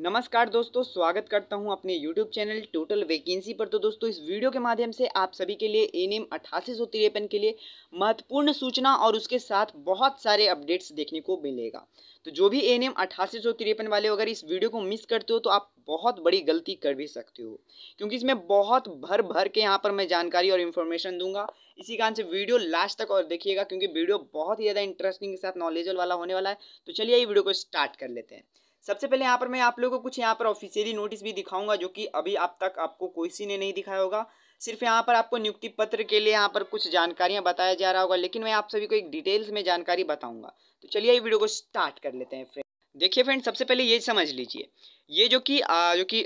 नमस्कार दोस्तों स्वागत करता हूं अपने YouTube चैनल टोटल वैकेंसी पर तो दोस्तों इस वीडियो के माध्यम से आप सभी के लिए एन एम अट्ठासी सौ तिरपन के लिए महत्वपूर्ण सूचना और उसके साथ बहुत सारे अपडेट्स देखने को मिलेगा तो जो भी एन एम अट्ठासी सौ तिरपन वाले अगर इस वीडियो को मिस करते हो तो आप बहुत बड़ी गलती कर भी सकते हो क्योंकि इसमें बहुत भर भर के यहाँ पर मैं जानकारी और इन्फॉर्मेशन दूंगा इसी कारण से वीडियो लास्ट तक और देखिएगा क्योंकि वीडियो बहुत ही ज़्यादा इंटरेस्टिंग के साथ नॉलेजल वाला होने वाला है तो चलिए ये वीडियो को स्टार्ट कर लेते हैं सबसे पहले यहाँ पर मैं आप लोगों को कुछ यहाँ पर ऑफिशियली नोटिस भी दिखाऊंगा जो कि अभी आप तक आपको सी ने नहीं दिखाया होगा सिर्फ यहाँ पर आपको नियुक्ति पत्र के लिए यहाँ पर कुछ जानकारियाँ बताया जा रहा होगा लेकिन मैं आप सभी को एक डिटेल्स में जानकारी बताऊँगा तो चलिए ये वीडियो को स्टार्ट कर लेते हैं फ्रेंड देखिए फ्रेंड सबसे पहले ये समझ लीजिए ये जो कि जो कि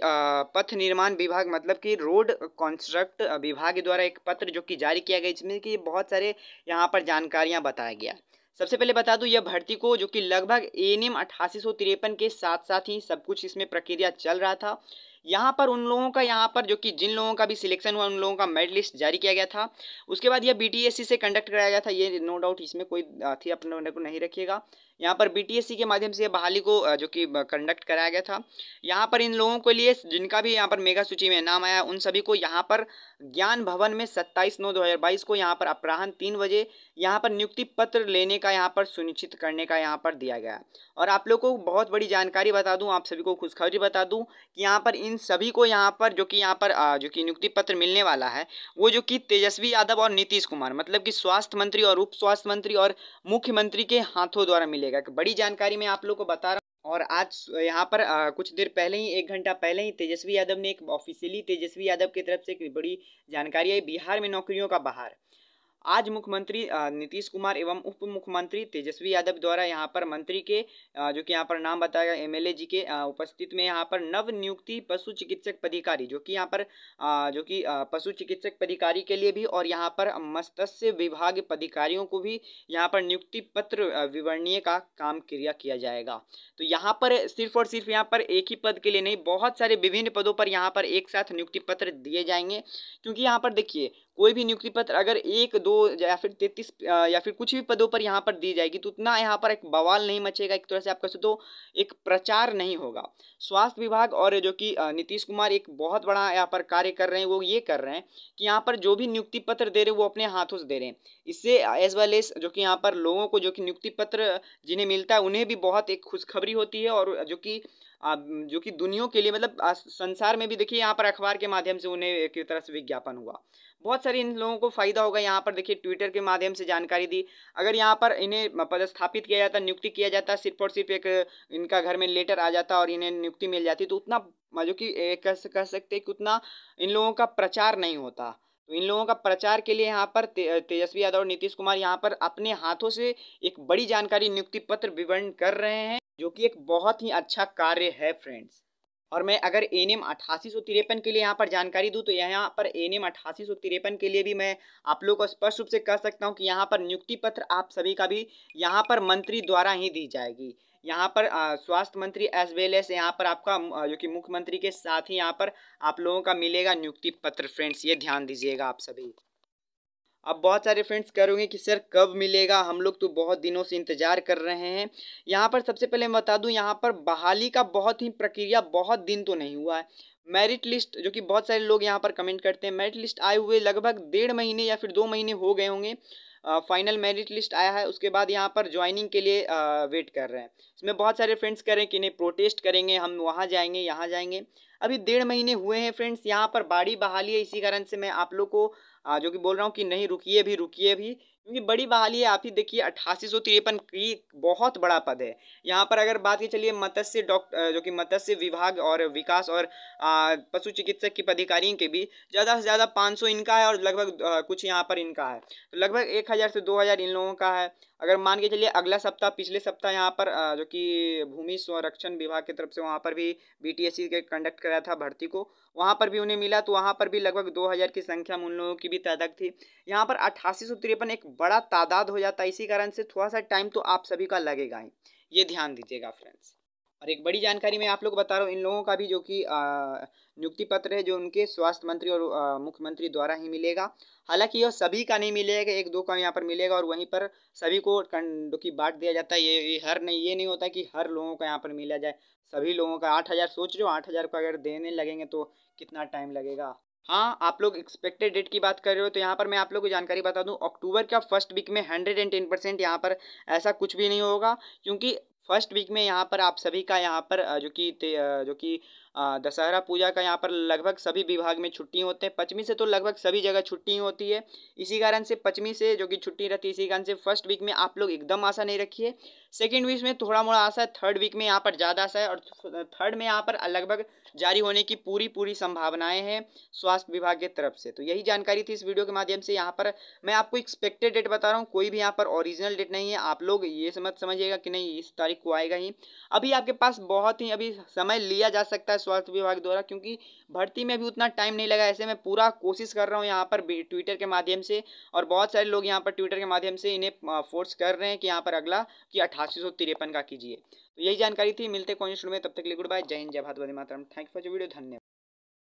पथ निर्माण विभाग मतलब कि रोड कंस्ट्रक्ट विभाग द्वारा एक पत्र जो कि जारी किया गया इसमें कि बहुत सारे यहाँ पर जानकारियाँ बताया गया सबसे पहले बता दूं यह भर्ती को जो कि लगभग एन एम के साथ साथ ही सब कुछ इसमें प्रक्रिया चल रहा था यहाँ पर उन लोगों का यहाँ पर जो कि जिन लोगों का भी सिलेक्शन हुआ उन लोगों का मेड लिस्ट जारी किया गया था उसके बाद यह बी से कंडक्ट कराया गया था ये नो डाउट इसमें कोई थी अपने को नहीं रखिएगा यहाँ पर बी के माध्यम से बहाली को जो कि कंडक्ट कराया गया था यहाँ पर इन लोगों के लिए जिनका भी यहाँ पर मेगा सूची में नाम आया उन सभी को यहाँ पर ज्ञान भवन में सत्ताईस नौ बाईस को यहाँ पर अपराहन तीन बजे यहाँ पर नियुक्ति पत्र लेने का यहाँ पर सुनिश्चित करने का यहाँ पर दिया गया और आप लोग को बहुत बड़ी जानकारी बता दूँ आप सभी को खुशखबरी बता दूँ कि यहाँ पर इन इन सभी को यहाँ पर जो कि यहाँ पर जो कि नियुक्ति पत्र मिलने वाला है वो जो कि तेजस्वी यादव और नीतीश कुमार मतलब कि स्वास्थ्य मंत्री और उप स्वास्थ्य मंत्री और मुख्यमंत्री के हाथों द्वारा मिलेगा बड़ी जानकारी मैं आप लोग को बता रहा हूँ और आज यहाँ पर कुछ देर पहले ही एक घंटा पहले ही तेजस्वी यादव ने एक ऑफिशियली तेजस्वी यादव की तरफ से एक बड़ी जानकारी आई बिहार में नौकरियों का बहार आज मुख्यमंत्री नीतीश कुमार एवं उप मुख्यमंत्री तेजस्वी यादव द्वारा यहाँ पर मंत्री के जो कि यहाँ पर नाम बताया गया एम जी के उपस्थित में यहाँ पर नव नियुक्ति पशु चिकित्सक पदाधिकारी जो कि यहाँ पर जो कि पशु चिकित्सक पदाधिकारी के लिए भी और यहाँ पर मत्स्य विभाग पदाधिकारियों को भी यहाँ पर नियुक्ति पत्र विवरणीय का काम क्रिया किया जाएगा तो यहाँ पर सिर्फ और सिर्फ यहाँ पर एक ही पद के लिए नहीं बहुत सारे विभिन्न पदों पर यहाँ पर एक साथ नियुक्ति पत्र दिए जाएंगे क्योंकि यहाँ पर देखिए कोई भी नियुक्ति पत्र अगर एक दो या फिर तैतीस या फिर कुछ भी पदों पर यहाँ पर दी जाएगी तो उतना यहाँ पर एक बवाल नहीं मचेगा एक तरह से आप कह सकते हो तो एक प्रचार नहीं होगा स्वास्थ्य विभाग और जो कि नीतीश कुमार एक बहुत बड़ा यहाँ पर कार्य कर रहे हैं वो ये कर रहे हैं कि यहाँ पर जो भी नियुक्ति पत्र दे रहे हैं वो अपने हाथों से दे रहे हैं इससे एज वेल एज जो कि यहाँ पर लोगों को जो कि नियुक्ति पत्र जिन्हें मिलता है उन्हें भी बहुत एक खुशखबरी होती है और जो कि जो कि दुनिया के लिए मतलब संसार में भी देखिए यहाँ पर अखबार के माध्यम से उन्हें एक तरह से विज्ञापन हुआ बहुत सारे इन लोगों को फ़ायदा होगा यहाँ पर देखिए ट्विटर के माध्यम से जानकारी दी अगर यहाँ पर इन्हें पदस्थापित किया जाता नियुक्ति किया जाता सिर्फ और सिर्फ एक इनका घर में लेटर आ जाता और इन्हें नियुक्ति मिल जाती तो उतना जो कि कह कह सकते कि उतना इन लोगों का प्रचार नहीं होता तो इन लोगों का प्रचार के लिए यहाँ पर ते, तेजस्वी यादव और नीतीश कुमार यहाँ पर अपने हाथों से एक बड़ी जानकारी नियुक्ति पत्र विवरण कर रहे हैं जो कि एक बहुत ही अच्छा कार्य है फ्रेंड्स और मैं अगर एन एम अट्ठासी सौ तिरपन के लिए यहाँ पर जानकारी दूँ तो यहाँ पर एन एम अट्ठासी सौ तिरपन के लिए भी मैं आप लोगों को स्पष्ट रूप से कह सकता हूँ कि यहाँ पर नियुक्ति पत्र आप सभी का भी यहाँ पर मंत्री द्वारा ही दी जाएगी यहाँ पर स्वास्थ्य मंत्री एज वेल एस यहाँ पर आपका जो कि मुख्यमंत्री के साथ ही यहाँ पर आप लोगों का मिलेगा नियुक्ति पत्र फ्रेंड्स ये ध्यान दीजिएगा आप सभी अब बहुत सारे फ्रेंड्स करोगे कि सर कब मिलेगा हम लोग तो बहुत दिनों से इंतज़ार कर रहे हैं यहाँ पर सबसे पहले मैं बता दूँ यहाँ पर बहाली का बहुत ही प्रक्रिया बहुत दिन तो नहीं हुआ है मेरिट लिस्ट जो कि बहुत सारे लोग यहाँ पर कमेंट करते हैं मेरिट लिस्ट आए हुए लगभग डेढ़ महीने या फिर दो महीने हो गए होंगे फाइनल मेरिट लिस्ट आया है उसके बाद यहाँ पर ज्वाइनिंग के लिए वेट कर रहे हैं इसमें बहुत सारे फ्रेंड्स करें कि नहीं प्रोटेस्ट करेंगे हम वहाँ जाएंगे यहाँ जाएंगे अभी डेढ़ महीने हुए हैं फ्रेंड्स यहाँ पर बाड़ी बहाली है इसी कारण से मैं आप लोग को जो कि बोल रहा हूँ कि नहीं रुकिए भी रुकिए भी क्योंकि बड़ी बहाली है आप ही देखिए अट्ठासी सौ तिरपन की बहुत बड़ा पद है यहाँ पर अगर बात की चलिए मत्स्य डॉक्टर जो कि मत्स्य विभाग और विकास और पशु चिकित्सक के पदाधिकारियों के भी ज़्यादा से ज़्यादा पाँच सौ इनका है और लगभग कुछ यहाँ पर इनका है तो लगभग एक हज़ार से दो हज़ार इन लोगों का है अगर मान के चलिए अगला सप्ताह पिछले सप्ताह यहाँ पर जो कि भूमि संरक्षण विभाग की तरफ से वहाँ पर भी बी के कंडक्ट कराया था भर्ती को वहाँ पर भी उन्हें मिला तो वहाँ पर भी लगभग 2000 की संख्या में उन लोगों की भी तादाद थी यहाँ पर अट्ठासी सौ तिरपन एक बड़ा तादाद हो जाता है इसी कारण से थोड़ा सा टाइम तो आप सभी का लगेगा ही ये ध्यान दीजिएगा फ्रेंड्स और एक बड़ी जानकारी मैं आप लोग बता रहा हूँ इन लोगों का भी जो कि नियुक्ति पत्र है जो उनके स्वास्थ्य मंत्री और मुख्यमंत्री द्वारा ही मिलेगा हालांकि यह सभी का नहीं मिलेगा एक दो का यहाँ पर मिलेगा और वहीं पर सभी को कि बांट दिया जाता है ये हर नहीं ये नहीं होता कि हर लोगों का यहाँ पर मिला जाए सभी लोगों का आठ हज़ार सोच रहे हो आठ हज़ार का अगर देने लगेंगे तो कितना टाइम लगेगा हाँ आप लोग एक्सपेक्टेड डेट की बात कर रहे हो तो यहाँ पर मैं आप लोगों को जानकारी बता दूँ अक्टूबर का फर्स्ट वीक में हंड्रेड एंड टेन परसेंट यहाँ पर ऐसा कुछ भी नहीं होगा क्योंकि फर्स्ट वीक में यहाँ पर आप सभी का यहाँ पर जो कि जो कि दशहरा पूजा का यहाँ पर लगभग सभी विभाग में छुट्टी होते हैं पचमी से तो लगभग सभी जगह छुट्टी होती है इसी कारण से पचमी से जो कि छुट्टी रहती है इसी कारण से फर्स्ट वीक में आप लोग एकदम आशा नहीं रखिए सेकेंड वीक में थोड़ा मोड़ा आशा है थर्ड वीक में यहाँ पर ज़्यादा आशा है और थर्ड में यहाँ पर लगभग जारी होने की पूरी पूरी संभावनाएँ हैं स्वास्थ्य विभाग की तरफ से तो यही जानकारी थी इस वीडियो के माध्यम से यहाँ पर मैं आपको एक्सपेक्टेड डेट बता रहा हूँ कोई भी यहाँ पर ओरिजिनल डेट नहीं है आप लोग ये समझ समझिएगा कि नहीं इस तारीख तारीख को आएगा ही अभी आपके पास बहुत ही अभी समय लिया जा सकता है स्वास्थ्य विभाग द्वारा क्योंकि भर्ती में भी उतना टाइम नहीं लगा ऐसे मैं पूरा कोशिश कर रहा हूँ यहाँ पर ट्विटर के माध्यम से और बहुत सारे लोग यहाँ पर ट्विटर के माध्यम से इन्हें फोर्स कर रहे हैं कि यहाँ पर अगला कि अठासी का कीजिए तो यही जानकारी थी मिलते कौन कॉन्स्टूड में तब तक लिए गुड बाय जय हिंद जय भारत वंदे मातरम थैंक फॉर वीडियो धन्यवाद